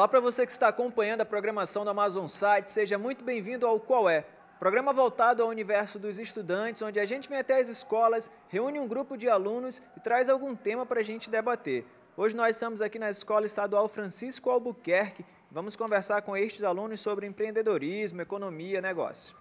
Olá para você que está acompanhando a programação da Amazon Site, seja muito bem-vindo ao Qual É, programa voltado ao universo dos estudantes, onde a gente vem até as escolas, reúne um grupo de alunos e traz algum tema para a gente debater. Hoje nós estamos aqui na Escola Estadual Francisco Albuquerque, vamos conversar com estes alunos sobre empreendedorismo, economia, negócio.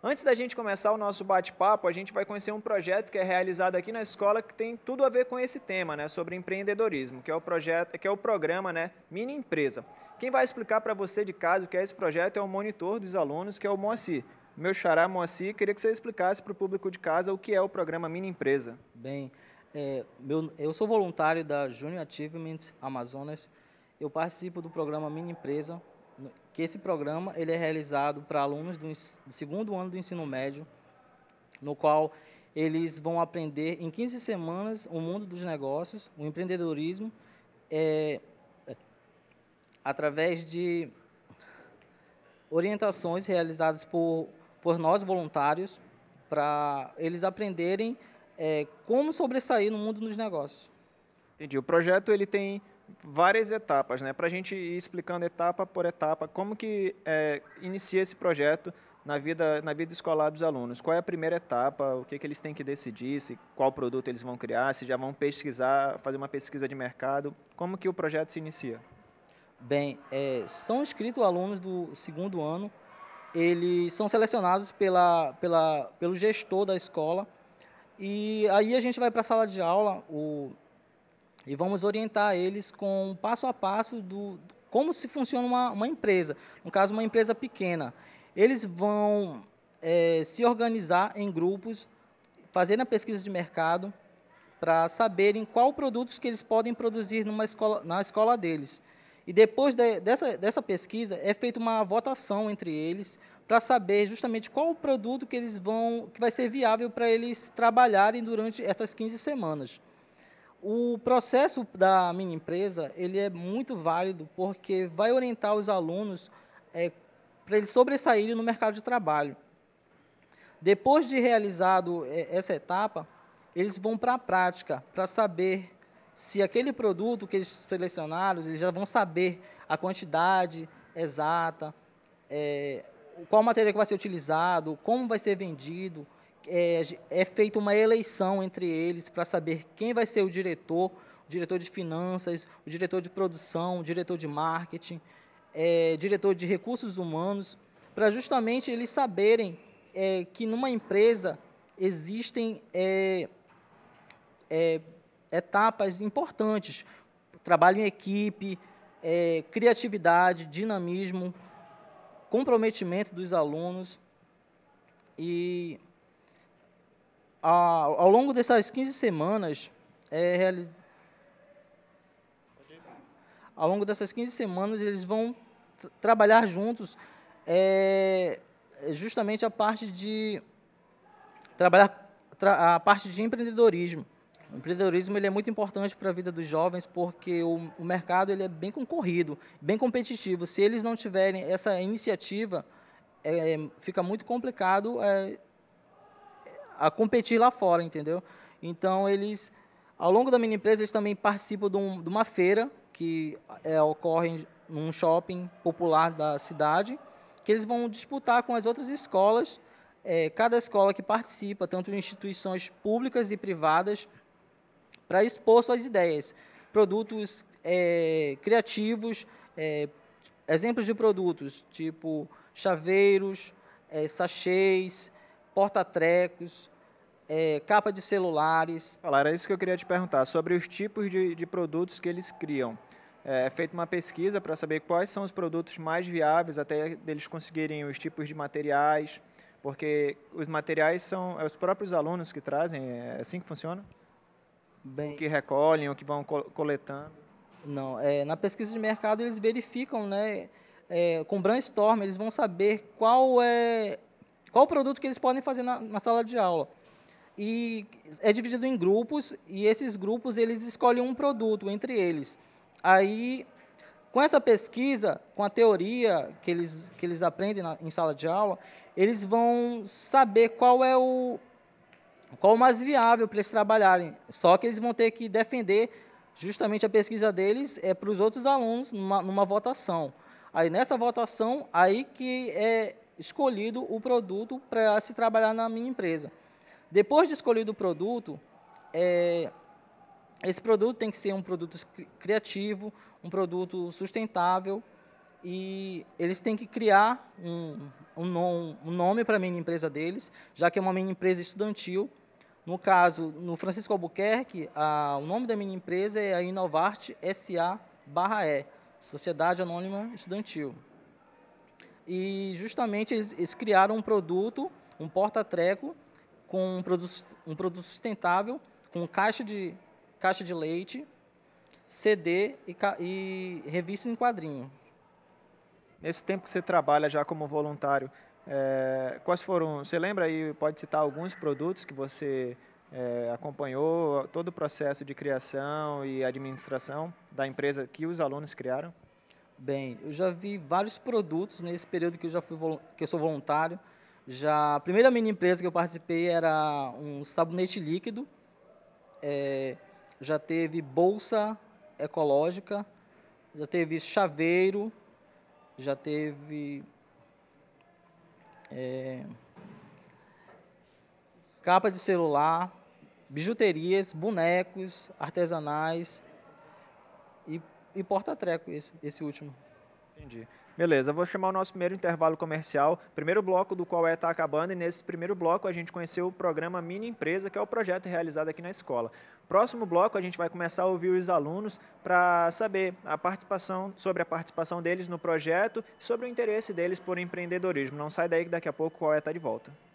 Antes da gente começar o nosso bate-papo, a gente vai conhecer um projeto que é realizado aqui na escola que tem tudo a ver com esse tema, né, sobre empreendedorismo, que é o projeto, que é o programa, né, Mini Empresa. Quem vai explicar para você de casa o que é esse projeto é o monitor dos alunos, que é o Moacir. Meu xará Moacir, queria que você explicasse para o público de casa o que é o programa Mini Empresa. Bem, é, meu, eu sou voluntário da Junior Achievement Amazonas. Eu participo do programa Mini Empresa, que esse programa ele é realizado para alunos do, segundo ano do ensino médio, no qual eles vão aprender em 15 semanas o mundo dos negócios, o empreendedorismo, é, é, através de orientações realizadas por, por nós voluntários, para eles aprenderem é, como sobressair no mundo dos negócios. Entendi. O projeto ele tem várias etapas, né? Para a gente ir explicando etapa por etapa, como que é, inicia esse projeto na vida, na vida escolar dos alunos. Qual é a primeira etapa? O que, que eles têm que decidir? Se, qual produto eles vão criar? Se já vão pesquisar, fazer uma pesquisa de mercado? Como que o projeto se inicia? Bem, é, são inscritos alunos do segundo ano. Eles são selecionados pela, pela, pelo gestor da escola. E aí a gente vai para a sala de aula. O, e vamos orientar eles com passo a passo do como se funciona uma, uma empresa, no caso uma empresa pequena. Eles vão é, se organizar em grupos, fazendo a pesquisa de mercado para saberem qual produtos que eles podem produzir numa escola, na escola deles. E depois de, dessa, dessa pesquisa é feita uma votação entre eles para saber justamente qual o produto que eles vão que vai ser viável para eles trabalharem durante essas 15 semanas. O processo da minha empresa ele é muito válido porque vai orientar os alunos é, para eles sobressaírem no mercado de trabalho. Depois de realizado é, essa etapa, eles vão para a prática para saber se aquele produto que eles selecionaram, eles já vão saber a quantidade exata, é, qual matéria que vai ser utilizado, como vai ser vendido, é, é feita uma eleição entre eles para saber quem vai ser o diretor, o diretor de finanças, o diretor de produção, o diretor de marketing, é, diretor de recursos humanos, para justamente eles saberem é, que numa empresa existem é, é etapas importantes, trabalho em equipe, é, criatividade, dinamismo, comprometimento dos alunos e ao longo dessas 15 semanas, é, realiz... ao longo dessas 15 semanas, eles vão trabalhar juntos é, é, justamente a parte de trabalhar a parte de empreendedorismo. O empreendedorismo ele é muito importante para a vida dos jovens porque o, o, mercado ele é bem concorrido, bem competitivo. Se eles não tiverem essa iniciativa, é, fica muito complicado é, a competir lá fora, entendeu? Então, eles, ao longo da minha empresa, eles também participam de, um, de uma feira que é, ocorre num shopping popular da cidade, que eles vão disputar com as outras escolas. É, cada escola que participa, tanto instituições públicas e privadas, para expor suas ideias, produtos é, criativos, é, exemplos de produtos, tipo chaveiros, é, sachês, porta-trecos, é, capa de celulares. Olá, era isso que eu queria te perguntar, sobre os tipos de, de produtos que eles criam. É, é feita uma pesquisa para saber quais são os produtos mais viáveis até eles conseguirem os tipos de materiais, porque os materiais são é os próprios alunos que trazem, é, é assim que funciona? Bem, que recolhem, ou que vão coletando? Não, é, na pesquisa de mercado eles verificam, né, é, com brainstorm, eles vão saber qual é qual o produto que eles podem fazer na, na sala de aula? E é dividido em grupos e esses grupos eles escolhem um produto entre eles. Aí com essa pesquisa, com a teoria que eles, que eles aprendem na, em sala de aula, eles vão saber qual é o, qual o mais viável para eles trabalharem. Só que eles vão ter que defender justamente a pesquisa deles é, para os outros alunos numa, numa votação. Aí nessa votação, aí que é, escolhido o produto para se trabalhar na minha empresa. Depois de escolhido o produto, é, esse produto tem que ser um produto criativo, um produto sustentável e eles têm que criar um, um, um nome para a mini empresa deles, já que é uma mini empresa estudantil. No caso, no Francisco Albuquerque, a, o nome da mini empresa é a Inovarte SA/E, Sociedade Anônima Estudantil. E justamente eles, eles criaram um produto, um porta-treco, com um produto, um produto sustentável, com caixa de, caixa de leite, CD e, e revista em quadrinho. Nesse tempo que você trabalha já como voluntário, é, quais foram? Você lembra aí? Pode citar alguns produtos que você é, acompanhou, todo o processo de criação e administração da empresa que os alunos criaram? Bem, eu já vi vários produtos nesse período que eu já fui que eu sou voluntário. Já a primeira mini empresa que eu participei era um sabonete líquido. É, já teve bolsa ecológica, já teve chaveiro, já teve é, capa de celular, bijuterias, bonecos artesanais, e porta-treco, esse, esse último. Entendi. Beleza, vou chamar o nosso primeiro intervalo comercial, primeiro bloco do qual é está acabando, e nesse primeiro bloco a gente conheceu o programa Mini Empresa, que é o projeto realizado aqui na escola. Próximo bloco a gente vai começar a ouvir os alunos para saber a participação, sobre a participação deles no projeto, sobre o interesse deles por empreendedorismo. Não sai daí que daqui a pouco o qual é está de volta.